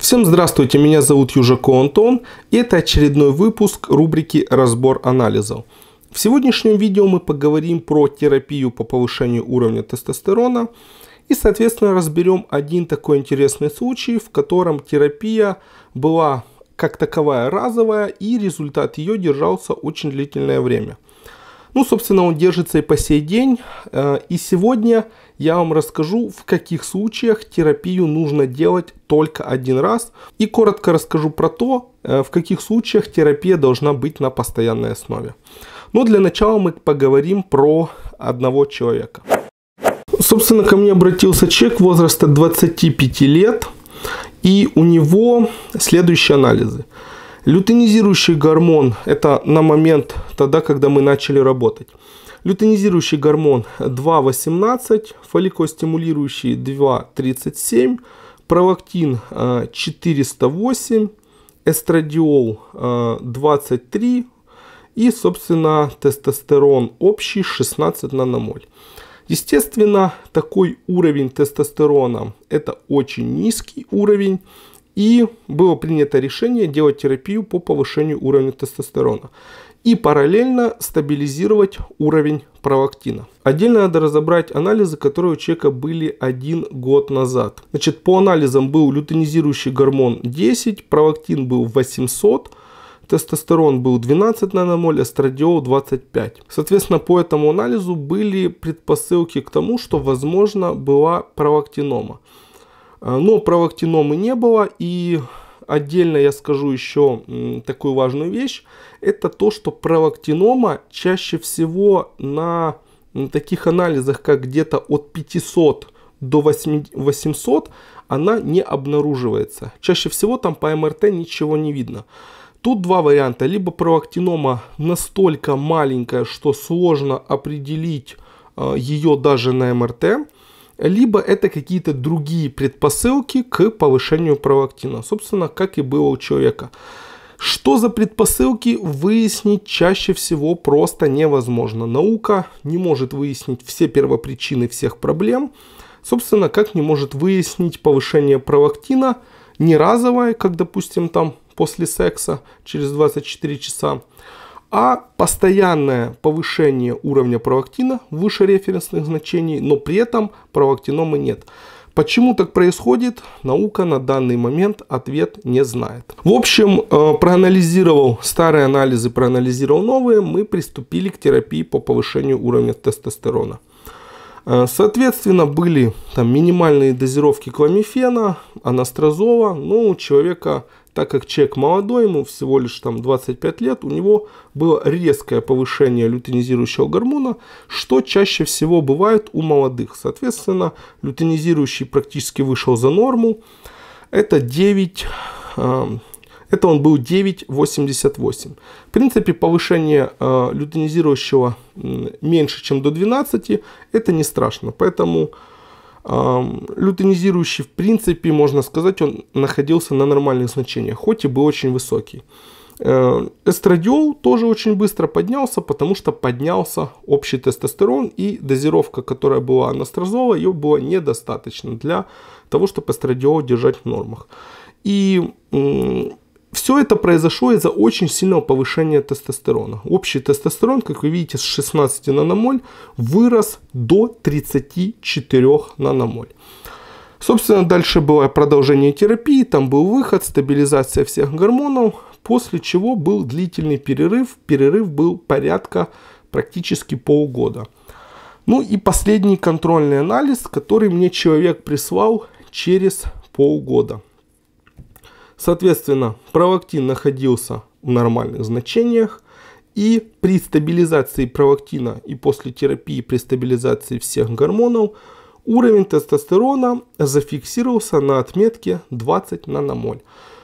Всем здравствуйте, меня зовут Южако Антон, и это очередной выпуск рубрики «Разбор анализов». В сегодняшнем видео мы поговорим про терапию по повышению уровня тестостерона и, соответственно, разберем один такой интересный случай, в котором терапия была как таковая разовая, и результат ее держался очень длительное время – ну, собственно, он держится и по сей день. Э, и сегодня я вам расскажу, в каких случаях терапию нужно делать только один раз. И коротко расскажу про то, э, в каких случаях терапия должна быть на постоянной основе. Но для начала мы поговорим про одного человека. Собственно, ко мне обратился человек возраста 25 лет, и у него следующие анализы – Лютонизирующий гормон – это на момент тогда, когда мы начали работать. Лютонизирующий гормон 2,18, фолликостимулирующий 2,37, провактин 408, эстрадиол 23 э, и, собственно, тестостерон общий 16 наномоль. Естественно, такой уровень тестостерона – это очень низкий уровень, и было принято решение делать терапию по повышению уровня тестостерона и параллельно стабилизировать уровень пролактина. Отдельно надо разобрать анализы, которые у человека были один год назад. Значит, по анализам был лютонизирующий гормон 10, пролактин был 800, тестостерон был 12 наномоль, эстрадиол 25. Соответственно, по этому анализу были предпосылки к тому, что, возможно, была пролактинома. А, но провоктиномы не было. И отдельно я скажу еще такую важную вещь. Это то, что провоктинома чаще всего на таких анализах, как где-то от 500 до 800, она не обнаруживается. Чаще всего там по МРТ ничего не видно. Тут два варианта. Либо провоктинома настолько маленькая, что сложно определить а, ее даже на МРТ либо это какие-то другие предпосылки к повышению провоктина, Собственно, как и было у человека. Что за предпосылки, выяснить чаще всего просто невозможно. Наука не может выяснить все первопричины всех проблем. Собственно, как не может выяснить повышение провоктина не разовое, как, допустим, там после секса через 24 часа, а постоянное повышение уровня провоктина выше референсных значений, но при этом пролактиномы нет. Почему так происходит, наука на данный момент ответ не знает. В общем, э, проанализировал старые анализы, проанализировал новые, мы приступили к терапии по повышению уровня тестостерона. Э, соответственно, были там минимальные дозировки кломифена, анастрозола, но ну, у человека, так как человек молодой, ему всего лишь там 25 лет, у него было резкое повышение лютинизирующего гормона, что чаще всего бывает у молодых. Соответственно, лютинизирующий практически вышел за норму. Это 9 это он был 9,88. В принципе, повышение э, лютонизирующего меньше, чем до 12, это не страшно. Поэтому э, эм, лютонизирующий, в принципе, можно сказать, он находился на нормальных значениях, хоть и был очень высокий. Э, эстрадиол тоже очень быстро поднялся, потому что поднялся общий тестостерон и дозировка, которая была анастрозола, ее было недостаточно для того, чтобы эстрадиол держать в нормах. И все это произошло из-за очень сильного повышения тестостерона. Общий тестостерон, как вы видите, с 16 наномоль вырос до 34 наномоль. Собственно, дальше было продолжение терапии, там был выход, стабилизация всех гормонов, после чего был длительный перерыв. Перерыв был порядка практически полгода. Ну и последний контрольный анализ, который мне человек прислал через полгода. Соответственно, провоктин находился в нормальных значениях, и при стабилизации провоктина и после терапии при стабилизации всех гормонов уровень тестостерона зафиксировался на отметке 20 наномоль,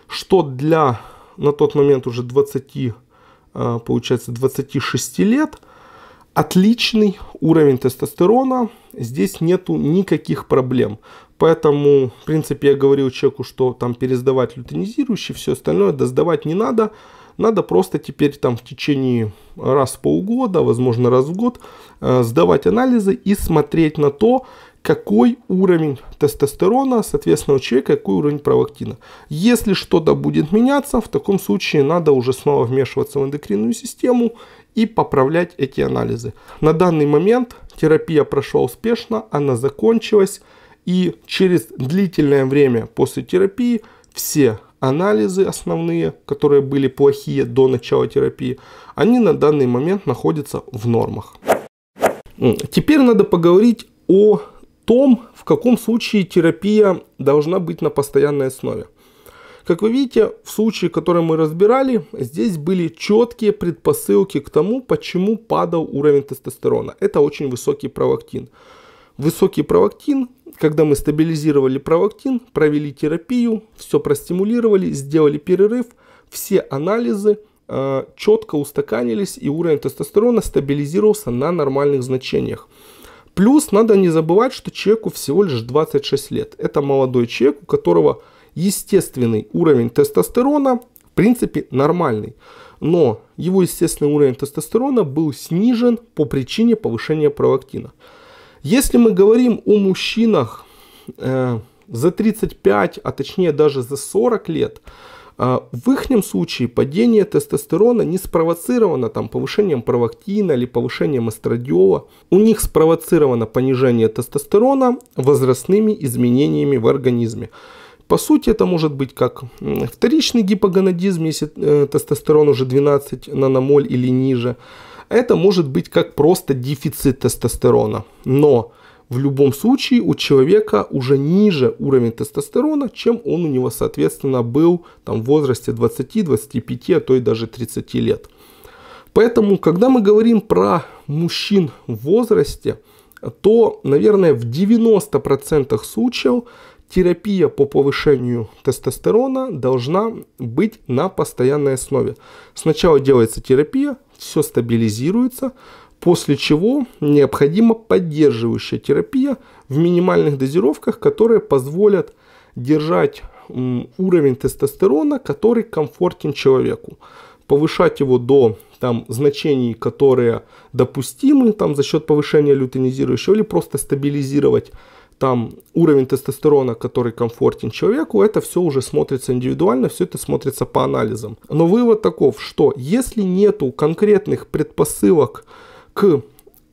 что для на тот момент уже 20, э, получается 26 лет – отличный уровень тестостерона, здесь нету никаких проблем. Поэтому, в принципе, я говорил человеку, что там пересдавать лютонизирующий, все остальное досдавать не надо. Надо просто теперь там в течение раз в полгода, возможно раз в год, э, сдавать анализы и смотреть на то, какой уровень тестостерона, соответственно, у человека, какой уровень пролактина. Если что-то будет меняться, в таком случае надо уже снова вмешиваться в эндокринную систему и поправлять эти анализы. На данный момент терапия прошла успешно, она закончилась, и через длительное время после терапии все анализы основные, которые были плохие до начала терапии, они на данный момент находятся в нормах. Теперь надо поговорить о том, в каком случае терапия должна быть на постоянной основе. Как вы видите, в случае, который мы разбирали, здесь были четкие предпосылки к тому, почему падал уровень тестостерона. Это очень высокий провоктин. Высокий провоктин. когда мы стабилизировали провоктин, провели терапию, все простимулировали, сделали перерыв, все анализы э, четко устаканились и уровень тестостерона стабилизировался на нормальных значениях. Плюс надо не забывать, что человеку всего лишь 26 лет. Это молодой человек, у которого естественный уровень тестостерона, в принципе, нормальный. Но его естественный уровень тестостерона был снижен по причине повышения провоктина. Если мы говорим о мужчинах э, за 35, а точнее даже за 40 лет, а в их случае падение тестостерона не спровоцировано там, повышением провоктина или повышением эстрадиола. У них спровоцировано понижение тестостерона возрастными изменениями в организме. По сути, это может быть как вторичный гипогонадизм, если э, тестостерон уже 12 наномоль или ниже. Это может быть как просто дефицит тестостерона. Но в любом случае у человека уже ниже уровень тестостерона, чем он у него, соответственно, был там, в возрасте 20, 25, а то и даже 30 лет. Поэтому, когда мы говорим про мужчин в возрасте, то, наверное, в 90% случаев терапия по повышению тестостерона должна быть на постоянной основе. Сначала делается терапия, все стабилизируется, после чего необходима поддерживающая терапия в минимальных дозировках, которые позволят держать уровень тестостерона, который комфортен человеку. Повышать его до там, значений, которые допустимы там, за счет повышения лютонизирующего, или просто стабилизировать там уровень тестостерона, который комфортен человеку, это все уже смотрится индивидуально, все это смотрится по анализам. Но вывод таков, что если нету конкретных предпосылок к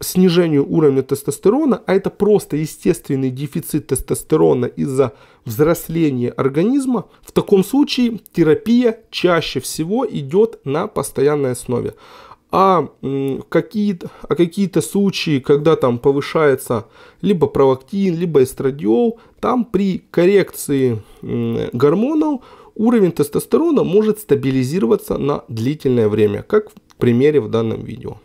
снижению уровня тестостерона, а это просто естественный дефицит тестостерона из-за взросления организма, в таком случае терапия чаще всего идет на постоянной основе. А, а какие-то а какие случаи, когда там повышается либо провоктин, либо эстрадиол, там при коррекции гормонов уровень тестостерона может стабилизироваться на длительное время, как в примере в данном видео.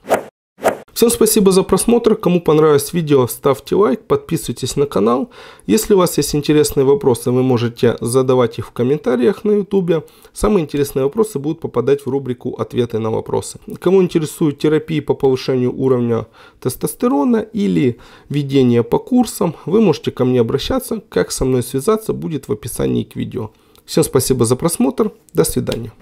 Всем спасибо за просмотр. Кому понравилось видео, ставьте лайк, подписывайтесь на канал. Если у вас есть интересные вопросы, вы можете задавать их в комментариях на YouTube. Самые интересные вопросы будут попадать в рубрику «Ответы на вопросы». Кому интересуют терапии по повышению уровня тестостерона или ведение по курсам, вы можете ко мне обращаться. Как со мной связаться, будет в описании к видео. Всем спасибо за просмотр. До свидания.